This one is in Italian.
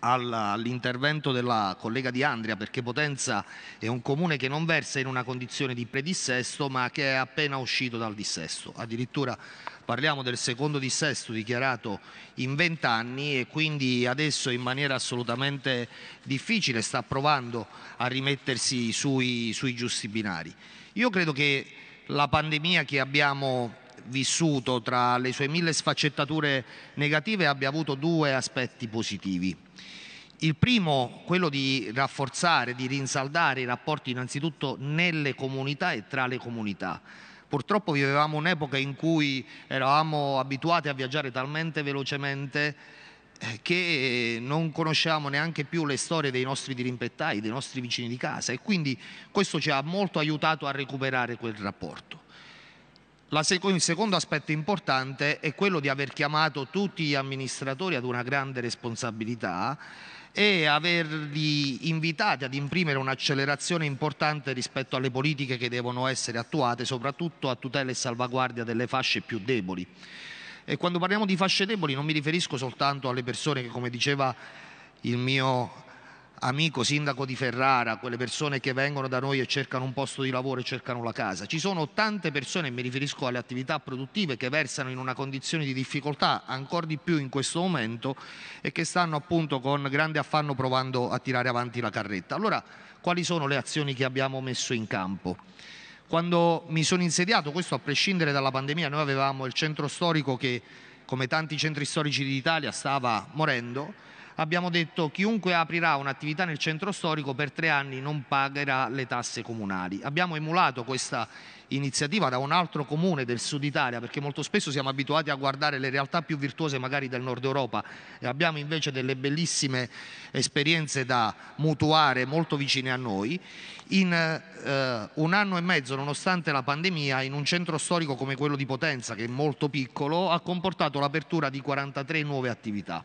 all'intervento della collega Di Andria perché Potenza è un comune che non versa in una condizione di predissesto ma che è appena uscito dal dissesto. Addirittura parliamo del secondo dissesto dichiarato in vent'anni e quindi adesso in maniera assolutamente difficile sta provando a rimettersi sui, sui giusti binari. Io credo che la pandemia che abbiamo vissuto tra le sue mille sfaccettature negative abbia avuto due aspetti positivi. Il primo, quello di rafforzare, di rinsaldare i rapporti innanzitutto nelle comunità e tra le comunità. Purtroppo vivevamo un'epoca in cui eravamo abituati a viaggiare talmente velocemente eh, che non conoscevamo neanche più le storie dei nostri dirimpettai, dei nostri vicini di casa e quindi questo ci ha molto aiutato a recuperare quel rapporto. Seco, il secondo aspetto importante è quello di aver chiamato tutti gli amministratori ad una grande responsabilità e averli invitati ad imprimere un'accelerazione importante rispetto alle politiche che devono essere attuate, soprattutto a tutela e salvaguardia delle fasce più deboli. E quando parliamo di fasce deboli non mi riferisco soltanto alle persone che, come diceva il mio amico sindaco di Ferrara, quelle persone che vengono da noi e cercano un posto di lavoro e cercano la casa. Ci sono tante persone, e mi riferisco alle attività produttive, che versano in una condizione di difficoltà ancora di più in questo momento e che stanno appunto con grande affanno provando a tirare avanti la carretta. Allora, quali sono le azioni che abbiamo messo in campo? Quando mi sono insediato, questo a prescindere dalla pandemia, noi avevamo il centro storico che come tanti centri storici d'Italia stava morendo abbiamo detto chiunque aprirà un'attività nel centro storico per tre anni non pagherà le tasse comunali. Abbiamo emulato questa iniziativa da un altro comune del sud Italia, perché molto spesso siamo abituati a guardare le realtà più virtuose magari del nord Europa e abbiamo invece delle bellissime esperienze da mutuare molto vicine a noi. In eh, un anno e mezzo, nonostante la pandemia, in un centro storico come quello di Potenza, che è molto piccolo, ha comportato l'apertura di 43 nuove attività.